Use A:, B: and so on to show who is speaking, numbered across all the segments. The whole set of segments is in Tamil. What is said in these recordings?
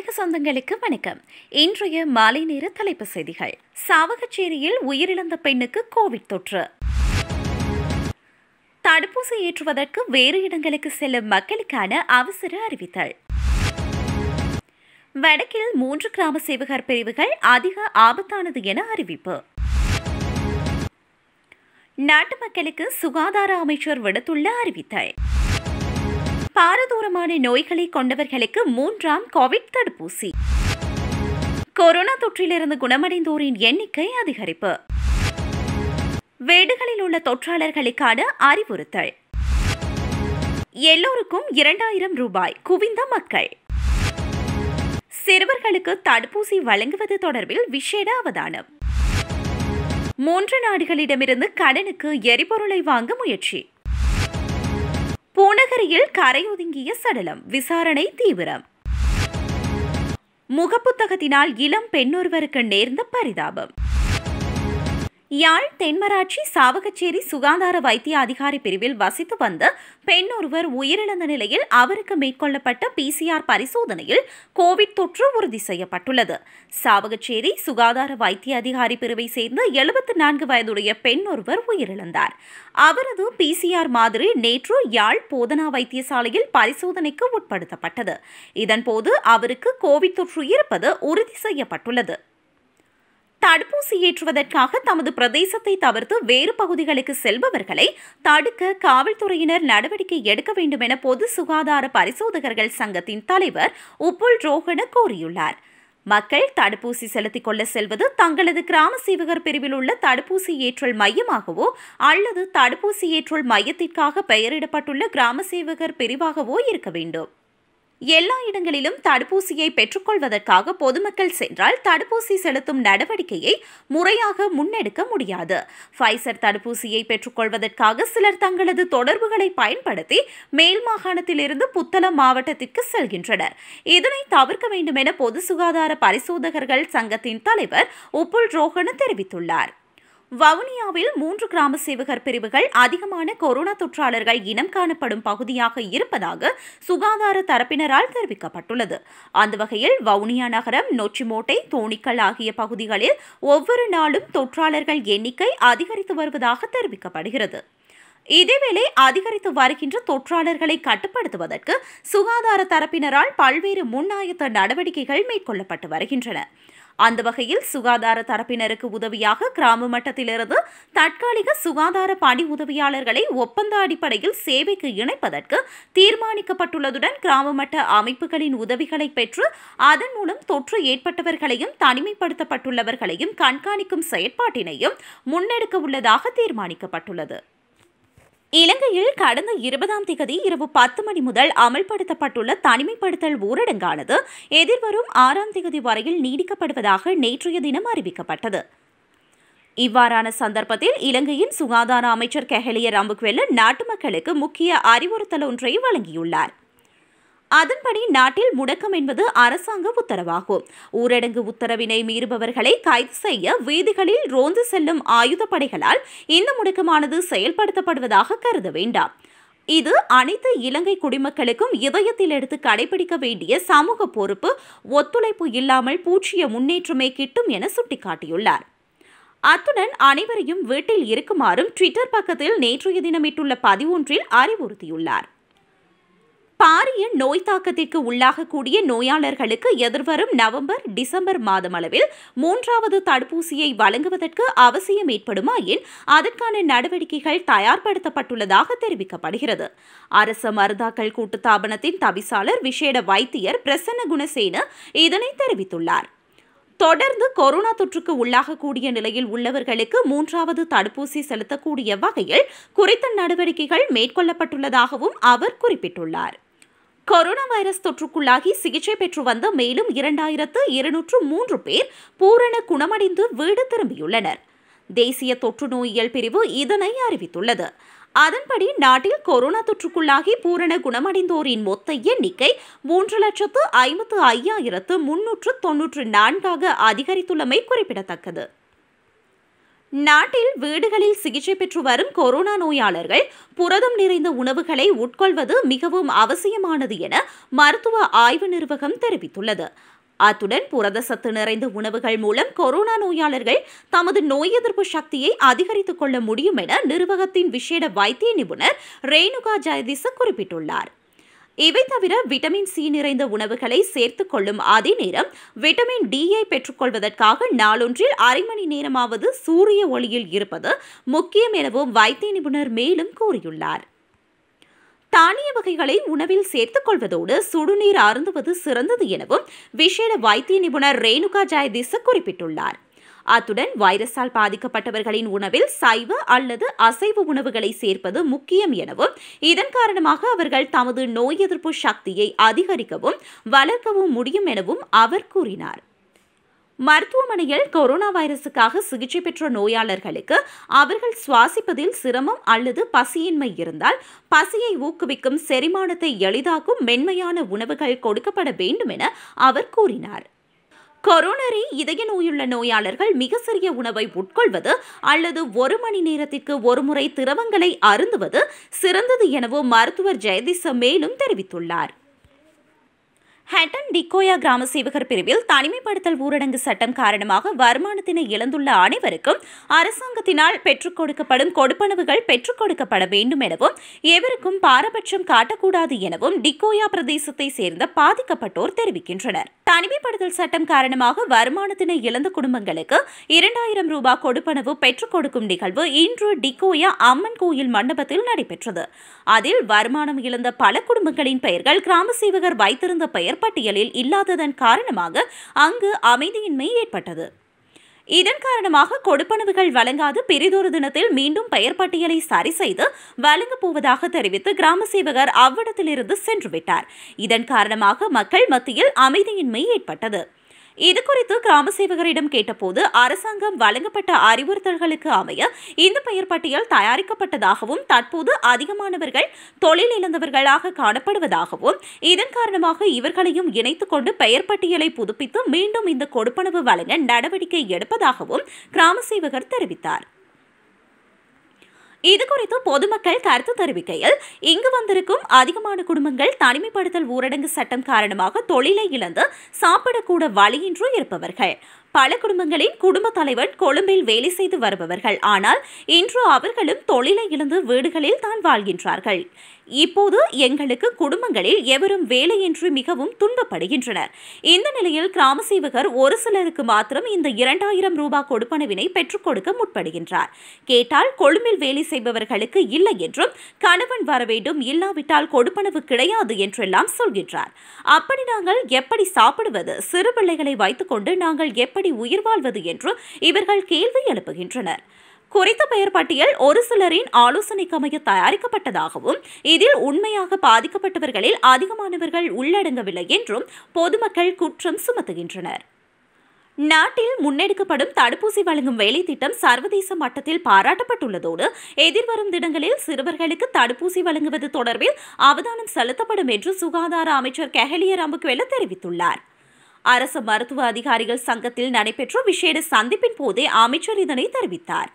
A: தாயக சொந்தங்களுக்கு வணக்கம் இன்றைய மாலை நேர தலைப்பு செய்திகள் சாவகச்சேரியில் உயிரிழந்த பெண்ணுக்கு கோவிட் தொற்று தடுப்பூசி ஏற்றுவதற்கு வேறு இடங்களுக்கு செல்லும் மக்களுக்கான அவசர அறிவித்தல் வடக்கில் மூன்று கிராம சேவகர் பிரிவுகள் அதிக ஆபத்தானது என அறிவிப்பு நாட்டு மக்களுக்கு சுகாதார அமைச்சர் விடுத்துள்ள அறிவித்தல் பாரதூரமான நோய்களை கொண்டவர்களுக்கு மூன்றாம் கோவிட் தடுப்பூசி கொரோனா தொற்றிலிருந்து குணமடைந்தோரின் எண்ணிக்கை அதிகரிப்பு வீடுகளில் உள்ள தொற்றாளர்களுக்கான அறிவுறுத்தல் எல்லோருக்கும் இரண்டாயிரம் ரூபாய் குவிந்த மக்கள் சிறுவர்களுக்கு தடுப்பூசி வழங்குவது தொடர்பில் விசேட அவதானம் மூன்று நாடுகளிடமிருந்து கடனுக்கு எரிபொருளை வாங்க முயற்சி பூநகரியில் ஒதுங்கிய சடலம் விசாரணை தீவிரம் முகப்புத்தகத்தினால் இளம் பெண்ணொருவருக்கு நேர்ந்த பரிதாபம் யாழ் தென்மராட்சி சாவகச்சேரி சுகாதார வைத்திய அதிகாரி பிரிவில் வசித்து வந்த பெண் ஒருவர் உயிரிழந்த நிலையில் அவருக்கு மேற்கொள்ளப்பட்ட பிசிஆர் பரிசோதனையில் கோவிட் தொற்று உறுதி செய்யப்பட்டுள்ளது சாவகச்சேரி சுகாதார வைத்திய அதிகாரி பிரிவை சேர்ந்த எழுபத்தி நான்கு வயதுடைய பெண் ஒருவர் உயிரிழந்தார் அவரது பிசிஆர் மாதிரி நேற்று யாழ் போதனா வைத்தியசாலையில் பரிசோதனைக்கு உட்படுத்தப்பட்டது இதன்போது அவருக்கு கோவிட் தொற்று இருப்பது உறுதி செய்யப்பட்டுள்ளது தடுப்பூசி ஏற்றுவதற்காக தமது பிரதேசத்தை தவிர்த்து வேறு பகுதிகளுக்கு செல்பவர்களை தடுக்க காவல்துறையினர் நடவடிக்கை எடுக்க வேண்டும் என பொது சுகாதார பரிசோதகர்கள் சங்கத்தின் தலைவர் உப்புல் ரோஹன கோரியுள்ளார் மக்கள் தடுப்பூசி செலுத்திக் கொள்ள செல்வது தங்களது கிராம சேவகர் பிரிவில் உள்ள தடுப்பூசி ஏற்றல் மையமாகவோ அல்லது தடுப்பூசி ஏற்றல் மையத்திற்காக பெயரிடப்பட்டுள்ள கிராம சேவகர் பிரிவாகவோ இருக்க வேண்டும் எல்லா இடங்களிலும் தடுப்பூசியை பெற்றுக்கொள்வதற்காக பொதுமக்கள் சென்றால் தடுப்பூசி செலுத்தும் நடவடிக்கையை முறையாக முன்னெடுக்க முடியாது ஃபைசர் தடுப்பூசியை பெற்றுக்கொள்வதற்காக சிலர் தங்களது தொடர்புகளை பயன்படுத்தி மேல் மாகாணத்திலிருந்து புத்தளம் மாவட்டத்திற்கு செல்கின்றனர் இதனை தவிர்க்க வேண்டும் என பொது சுகாதார பரிசோதகர்கள் சங்கத்தின் தலைவர் உப்புல் ரோஹன் தெரிவித்துள்ளார் வவுனியாவில் மூன்று கிராம சேவகர் பிரிவுகள் அதிகமான கொரோனா தொற்றாளர்கள் இனம் காணப்படும் பகுதியாக இருப்பதாக சுகாதார தரப்பினரால் தெரிவிக்கப்பட்டுள்ளது அந்த வகையில் வவுனியா நகரம் நொச்சிமோட்டை தோணிக்கல் ஆகிய பகுதிகளில் ஒவ்வொரு நாளும் தொற்றாளர்கள் எண்ணிக்கை அதிகரித்து வருவதாக தெரிவிக்கப்படுகிறது இதேவேளை அதிகரித்து வருகின்ற தொற்றாளர்களை கட்டுப்படுத்துவதற்கு சுகாதார தரப்பினரால் பல்வேறு முன்னாயத்த நடவடிக்கைகள் மேற்கொள்ளப்பட்டு வருகின்றன அந்த வகையில் சுகாதார தரப்பினருக்கு உதவியாக கிராம மட்டத்திலிருந்து தற்காலிக சுகாதார பணி உதவியாளர்களை ஒப்பந்த அடிப்படையில் சேவைக்கு இணைப்பதற்கு தீர்மானிக்கப்பட்டுள்ளதுடன் கிராம மட்ட அமைப்புகளின் உதவிகளை பெற்று அதன் மூலம் தொற்று ஏற்பட்டவர்களையும் தனிமைப்படுத்தப்பட்டுள்ளவர்களையும் கண்காணிக்கும் செயற்பாட்டினையும் முன்னெடுக்க உள்ளதாக தீர்மானிக்கப்பட்டுள்ளது இலங்கையில் கடந்த இருபதாம் திகதி இரவு பத்து மணி முதல் அமல்படுத்தப்பட்டுள்ள தனிமைப்படுத்தல் ஊரடங்கானது எதிர்வரும் ஆறாம் திகதி வரையில் நீடிக்கப்படுவதாக நேற்றைய தினம் அறிவிக்கப்பட்டது இவ்வாறான சந்தர்ப்பத்தில் இலங்கையின் சுகாதார அமைச்சர் கெஹலிய ரம்புக்வெல்ல நாட்டு மக்களுக்கு முக்கிய அறிவுறுத்தல் ஒன்றை வழங்கியுள்ளார் அதன்படி நாட்டில் முடக்கம் என்பது அரசாங்க உத்தரவாகும் ஊரடங்கு உத்தரவினை மீறுபவர்களை கைது செய்ய வீதிகளில் ரோந்து செல்லும் ஆயுதப்படைகளால் இந்த முடக்கமானது செயல்படுத்தப்படுவதாக கருத வேண்டாம் இது அனைத்து இலங்கை குடிமக்களுக்கும் இதயத்தில் எடுத்து கடைபிடிக்க வேண்டிய சமூக பொறுப்பு ஒத்துழைப்பு இல்லாமல் பூச்சிய முன்னேற்றமே கிட்டும் என சுட்டிக்காட்டியுள்ளார் அத்துடன் அனைவரையும் வீட்டில் இருக்குமாறும் ட்விட்டர் பக்கத்தில் நேற்றைய தினமிட்டுள்ள பதிவொன்றில் அறிவுறுத்தியுள்ளார் பாரிய நோய் தாக்கத்திற்கு உள்ளாகக்கூடிய நோயாளர்களுக்கு எதிர்வரும் நவம்பர் டிசம்பர் மாதம் அளவில் மூன்றாவது தடுப்பூசியை வழங்குவதற்கு அவசியம் ஏற்படுமாயின் அதற்கான நடவடிக்கைகள் தயார்படுத்தப்பட்டுள்ளதாக தெரிவிக்கப்படுகிறது அரச மருதாக்கள் கூட்டுத்தாபனத்தின் தவிசாளர் விஷேட வைத்தியர் பிரசன்ன குணசேன இதனை தெரிவித்துள்ளார் தொடர்ந்து கொரோனா தொற்றுக்கு உள்ளாகக்கூடிய நிலையில் உள்ளவர்களுக்கு மூன்றாவது தடுப்பூசி செலுத்தக்கூடிய வகையில் குறித்த நடவடிக்கைகள் மேற்கொள்ளப்பட்டுள்ளதாகவும் அவர் குறிப்பிட்டுள்ளார் கொரோனா வைரஸ் தொற்றுக்குள்ளாகி சிகிச்சை பெற்று வந்த மேலும் இரண்டாயிரத்து இருநூற்று மூன்று பேர் பூரண குணமடைந்து வீடு திரும்பியுள்ளனர் தேசிய தொற்று நோயியல் பிரிவு இதனை அறிவித்துள்ளது அதன்படி நாட்டில் கொரோனா தொற்றுக்குள்ளாகி பூரண குணமடைந்தோரின் மொத்த எண்ணிக்கை மூன்று லட்சத்து ஐம்பத்து ஐயாயிரத்து முன்னூற்று தொன்னூற்று நான்காக அதிகரித்துள்ளமை குறிப்பிடத்தக்கது நாட்டில் வீடுகளில் சிகிச்சை பெற்று வரும் கொரோனா நோயாளர்கள் புரதம் நிறைந்த உணவுகளை உட்கொள்வது மிகவும் அவசியமானது என மருத்துவ ஆய்வு நிர்வாகம் தெரிவித்துள்ளது அத்துடன் புரத சத்து நிறைந்த உணவுகள் மூலம் கொரோனா நோயாளர்கள் தமது நோய் எதிர்ப்பு சக்தியை அதிகரித்துக் கொள்ள முடியும் என நிர்வாகத்தின் விசேட வைத்திய நிபுணர் ரேணுகா ஜெயதிச குறிப்பிட்டுள்ளார் இவை தவிர விட்டமின் சி நிறைந்த உணவுகளை சேர்த்துக் கொள்ளும் அதே நேரம் விட்டமின் டியை பெற்றுக்கொள்வதற்காக நாளொன்றில் அரை மணி நேரமாவது சூரிய ஒளியில் இருப்பது முக்கியம் எனவும் வைத்திய நிபுணர் மேலும் கூறியுள்ளார் தானிய வகைகளை உணவில் சேர்த்துக் கொள்வதோடு சுடுநீர் அருந்துவது சிறந்தது எனவும் விசேட வைத்திய நிபுணர் ரேணுகா ஜாயதிச குறிப்பிட்டுள்ளார் அத்துடன் வைரஸால் பாதிக்கப்பட்டவர்களின் உணவில் சைவ அல்லது அசைவ உணவுகளை சேர்ப்பது முக்கியம் எனவும் இதன் காரணமாக அவர்கள் தமது நோய் எதிர்ப்பு சக்தியை அதிகரிக்கவும் வளர்க்கவும் முடியும் எனவும் அவர் கூறினார் மருத்துவமனையில் கொரோனா வைரஸுக்காக சிகிச்சை பெற்ற நோயாளர்களுக்கு அவர்கள் சுவாசிப்பதில் சிரமம் அல்லது பசியின்மை இருந்தால் பசியை ஊக்குவிக்கும் செரிமானத்தை எளிதாக்கும் மென்மையான உணவுகள் கொடுக்கப்பட வேண்டும் என அவர் கூறினார் கொரோனரி இதய நோயுள்ள நோயாளர்கள் மிக சிறிய உணவை உட்கொள்வது அல்லது ஒரு மணி நேரத்திற்கு ஒருமுறை திரவங்களை அருந்துவது சிறந்தது எனவும் மருத்துவர் ஜெயதிச மேலும் தெரிவித்துள்ளார் ஹேட்டன் டிக்கோயா கிராம சேவகர் பிரிவில் தனிமைப்படுத்தல் ஊரடங்கு சட்டம் காரணமாக வருமானத்தினை இழந்துள்ள அனைவருக்கும் அரசாங்கத்தினால் பெற்றுக் கொடுக்கப்படும் கொடுப்பனவுகள் பெற்றுக் கொடுக்கப்பட வேண்டும் எனவும் எவருக்கும் பாரபட்சம் காட்டக்கூடாது எனவும் டிக்கோயா பிரதேசத்தை சேர்ந்த பாதிக்கப்பட்டோர் தெரிவிக்கின்றனர் தனிமைப்படுத்தல் சட்டம் காரணமாக வருமானத்தினை இழந்த குடும்பங்களுக்கு இரண்டாயிரம் ரூபாய் கொடுப்பனவு பெற்றுக் கொடுக்கும் நிகழ்வு இன்று டிக்கோயா அம்மன் கோயில் மண்டபத்தில் நடைபெற்றது அதில் வருமானம் இழந்த பல குடும்பங்களின் பெயர்கள் கிராம சேவகர் வைத்திருந்த பெயர் பெயர்பட்டியலில் இல்லாததன் காரணமாக அங்கு அமைதியின்மை ஏற்பட்டது இதன் காரணமாக கொடுப்பனவுகள் வழங்காது பெரிதொரு தினத்தில் மீண்டும் பெயர் பட்டியலை சரி செய்து வழங்கப் போவதாக தெரிவித்து கிராம சேவகர் அவ்விடத்திலிருந்து சென்றுவிட்டார் இதன் காரணமாக மக்கள் மத்தியில் அமைதியின்மை ஏற்பட்டது இது குறித்து கிராம சேவகரிடம் கேட்டபோது அரசாங்கம் வழங்கப்பட்ட அறிவுறுத்தல்களுக்கு அமைய இந்த பெயர் பட்டியல் தயாரிக்கப்பட்டதாகவும் தற்போது அதிகமானவர்கள் தொழில் இழந்தவர்களாக காணப்படுவதாகவும் இதன் காரணமாக இவர்களையும் இணைத்துக்கொண்டு பெயர் பட்டியலை புதுப்பித்து மீண்டும் இந்த கொடுப்பனவு வழங்க நடவடிக்கை எடுப்பதாகவும் கிராம சேவகர் தெரிவித்தார் இது குறித்து பொதுமக்கள் கருத்து தெரிவிக்கையில் இங்கு வந்திருக்கும் அதிகமான குடும்பங்கள் தனிமைப்படுத்தல் ஊரடங்கு சட்டம் காரணமாக தொழிலை இழந்து சாப்பிடக்கூட வழியின்றி இருப்பவர்கள் பல குடும்பங்களின் குடும்ப தலைவர் கொழும்பில் வேலை செய்து வருபவர்கள் ஆனால் இன்று அவர்களும் தொழிலை இழந்து வீடுகளில் தான் வாழ்கின்றார்கள் இப்போது எங்களுக்கு குடும்பங்களில் எவரும் வேலையின்றி மிகவும் துன்பப்படுகின்றனர் இந்த நிலையில் கிராம சேவகர் ஒரு சிலருக்கு மாத்திரம் இந்த இரண்டாயிரம் ரூபாய் கொடுப்பனவினை பெற்றுக் கொடுக்க முற்படுகின்றார் கேட்டால் கொழும்பில் வேலை செய்பவர்களுக்கு இல்லை என்றும் கணவன் வர வேண்டும் இல்லாவிட்டால் கொடுப்பனவு கிடையாது என்றெல்லாம் சொல்கின்றார் அப்படி நாங்கள் எப்படி சாப்பிடுவது சிறு பிள்ளைகளை வைத்துக்கொண்டு நாங்கள் எப்படி எப்படி உயிர் வாழ்வது என்று இவர்கள் கேள்வி எழுப்புகின்றனர் குறித்த பெயர் பட்டியல் ஒரு சிலரின் ஆலோசனைக்கமைய தயாரிக்கப்பட்டதாகவும் இதில் உண்மையாக பாதிக்கப்பட்டவர்களில் அதிகமானவர்கள் உள்ளடங்கவில்லை என்றும் பொதுமக்கள் குற்றம் சுமத்துகின்றனர் நாட்டில் முன்னெடுக்கப்படும் தடுப்பூசி வழங்கும் வேலை திட்டம் சர்வதேச மட்டத்தில் பாராட்டப்பட்டுள்ளதோடு எதிர்வரும் தினங்களில் சிறுவர்களுக்கு தடுப்பூசி வழங்குவது தொடர்பில் அவதானம் செலுத்தப்படும் என்று சுகாதார அமைச்சர் கெஹலிய ராம்புக்வெல தெரிவித்துள்ளார் அரசு மருத்துவ அதிகாரிகள் சங்கத்தில் நடைபெற்ற விசேட சந்திப்பின் போதே அமைச்சர் இதனை தெரிவித்தார்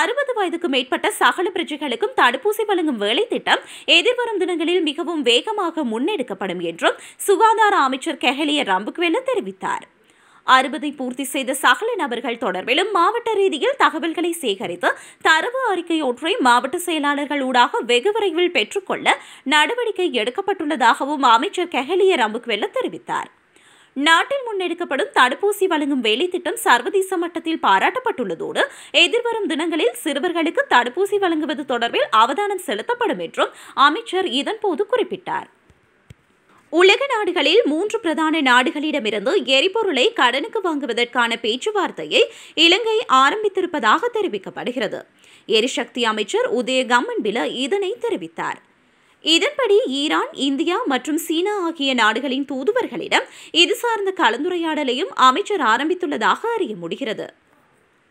A: அறுபது வயதுக்கு மேற்பட்ட சகல பிரஜைகளுக்கும் தடுப்பூசி வழங்கும் வேலை திட்டம் எதிர்வரும் தினங்களில் மிகவும் வேகமாக முன்னெடுக்கப்படும் என்றும் சுகாதார அமைச்சர் கெஹலிய ரம்புக்வெல்ல தெரிவித்தார் அறுபதை பூர்த்தி செய்த சகல நபர்கள் தொடர்பிலும் மாவட்ட ரீதியில் தகவல்களை சேகரித்து தரவு அறிக்கை ஒன்றை மாவட்ட செயலாளர்கள் ஊடாக வெகு விரைவில் பெற்றுக்கொள்ள நடவடிக்கை எடுக்கப்பட்டுள்ளதாகவும் அமைச்சர் கெஹலிய ரம்புக்வெல்ல தெரிவித்தார் நாட்டில் முன்னெடுக்கப்படும் தடுப்பூசி வழங்கும் திட்டம் சர்வதேச மட்டத்தில் பாராட்டப்பட்டுள்ளதோடு எதிர்வரும் தினங்களில் சிறுவர்களுக்கு தடுப்பூசி வழங்குவது தொடர்பில் அவதானம் செலுத்தப்படும் என்றும் அமைச்சர் இதன்போது குறிப்பிட்டார் உலக நாடுகளில் மூன்று பிரதான நாடுகளிடமிருந்து எரிபொருளை கடனுக்கு வாங்குவதற்கான பேச்சுவார்த்தையை இலங்கை ஆரம்பித்திருப்பதாக தெரிவிக்கப்படுகிறது எரிசக்தி அமைச்சர் உதய பில இதனை தெரிவித்தார் இதன்படி ஈரான் இந்தியா மற்றும் சீனா ஆகிய நாடுகளின் தூதுவர்களிடம் இது சார்ந்த கலந்துரையாடலையும் அமைச்சர் ஆரம்பித்துள்ளதாக அறிய முடிகிறது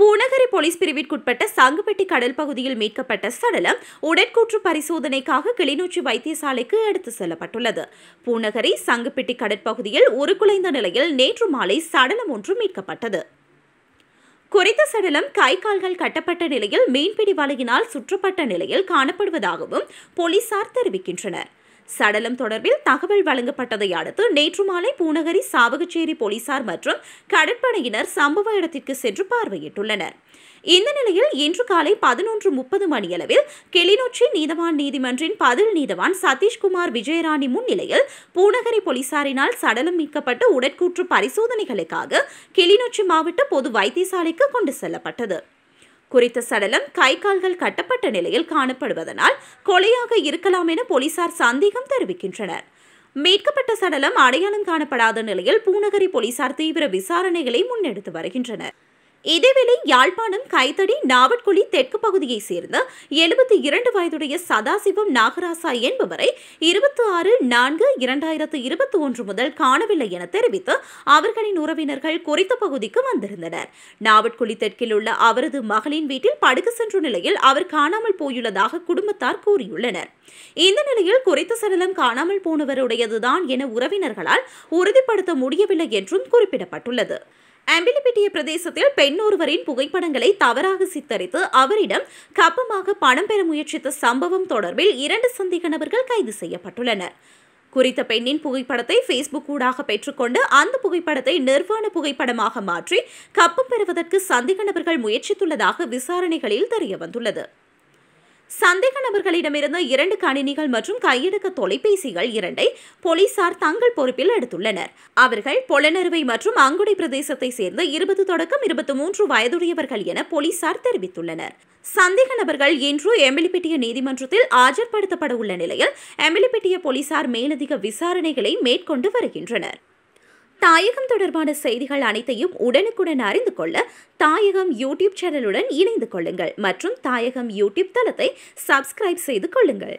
A: பூநகரி போலீஸ் பிரிவிற்குட்பட்ட சங்குப்பட்டி கடல் பகுதியில் மீட்கப்பட்ட சடலம் உடற்கூற்று பரிசோதனைக்காக கிளிநொச்சி வைத்தியசாலைக்கு எடுத்து செல்லப்பட்டுள்ளது பூநகரி சங்குப்பட்டி கடற்பகுதியில் ஒரு குலைந்த நிலையில் நேற்று மாலை சடலம் ஒன்று மீட்கப்பட்டது குறித்த சடலம் கை கால்கள் கட்டப்பட்ட நிலையில் மீன்பிடி வலையினால் சுற்றப்பட்ட நிலையில் காணப்படுவதாகவும் போலீசார் தெரிவிக்கின்றனர் சடலம் தொடர்பில் தகவல் வழங்கப்பட்டதை அடுத்து நேற்று மாலை பூநகரி சாவகச்சேரி போலீசார் மற்றும் கடற்படையினர் சம்பவ இடத்திற்கு சென்று பார்வையிட்டுள்ளனர் இந்த நிலையில் இன்று காலை பதினொன்று முப்பது மணியளவில் கிளிநொச்சி நீதவான் நீதிமன்றின் பதில் நீதவான் சதீஷ்குமார் விஜயராணி முன்னிலையில் பூநகரி போலீசாரினால் சடலம் மீட்கப்பட்ட உடற்கூற்று பரிசோதனைகளுக்காக கிளிநொச்சி மாவட்ட பொது வைத்தியசாலைக்கு கொண்டு செல்லப்பட்டது குறித்த சடலம் கை கால்கள் கட்டப்பட்ட நிலையில் காணப்படுவதனால் கொலையாக இருக்கலாம் என போலீசார் சந்தேகம் தெரிவிக்கின்றனர் மீட்கப்பட்ட சடலம் அடையாளம் காணப்படாத நிலையில் பூநகரி போலீசார் தீவிர விசாரணைகளை முன்னெடுத்து வருகின்றனர் இதேவேளை யாழ்ப்பாணம் கைத்தடி நாவட்குழி தெற்கு பகுதியைச் சேர்ந்த எழுபத்தி இரண்டு வயதுடைய சதாசிவம் நாகராசா என்பவரை இருபத்தி ஆறு நான்கு இரண்டாயிரத்து இருபத்தி ஒன்று முதல் காணவில்லை என தெரிவித்து அவர்களின் உறவினர்கள் குறித்த பகுதிக்கு வந்திருந்தனர் நாவட்குழி தெற்கில் உள்ள அவரது மகளின் வீட்டில் படுக்க சென்ற நிலையில் அவர் காணாமல் போயுள்ளதாக குடும்பத்தார் கூறியுள்ளனர் இந்த நிலையில் குறித்த சடலம் காணாமல் போனவருடையதுதான் என உறவினர்களால் உறுதிப்படுத்த முடியவில்லை என்றும் குறிப்பிடப்பட்டுள்ளது அம்பிலிப்பிட்டிய பிரதேசத்தில் பெண் ஒருவரின் புகைப்படங்களை தவறாக சித்தரித்து அவரிடம் கப்பமாக பணம் பெற முயற்சித்த சம்பவம் தொடர்பில் இரண்டு சந்தேக நபர்கள் கைது செய்யப்பட்டுள்ளனர் குறித்த பெண்ணின் புகைப்படத்தை ஃபேஸ்புக் ஊடாக பெற்றுக்கொண்டு அந்த புகைப்படத்தை நிர்வாண புகைப்படமாக மாற்றி கப்பம் பெறுவதற்கு சந்தேக நபர்கள் முயற்சித்துள்ளதாக விசாரணைகளில் தெரியவந்துள்ளது சந்தேக நபர்களிடமிருந்து இரண்டு கணினிகள் மற்றும் கையெடுக்க தொலைபேசிகள் இரண்டை போலீசார் தங்கள் பொறுப்பில் எடுத்துள்ளனர் அவர்கள் பொலனறுவை மற்றும் அங்குடை பிரதேசத்தை சேர்ந்த இருபது தொடக்கம் இருபத்தி மூன்று வயதுடையவர்கள் என போலீசார் தெரிவித்துள்ளனர் சந்தேக நபர்கள் இன்று எமிலிப்பட்டிய நீதிமன்றத்தில் ஆஜர்படுத்தப்பட உள்ள நிலையில் எமிலிப்பட்டிய போலீசார் மேலதிக விசாரணைகளை மேற்கொண்டு வருகின்றனர் தாயகம் தொடர்பான செய்திகள் அனைத்தையும் உடனுக்குடன் அறிந்து கொள்ள தாயகம் யூடியூப் சேனலுடன் இணைந்து கொள்ளுங்கள் மற்றும் தாயகம் யூடியூப் தளத்தை சப்ஸ்கிரைப் செய்து கொள்ளுங்கள்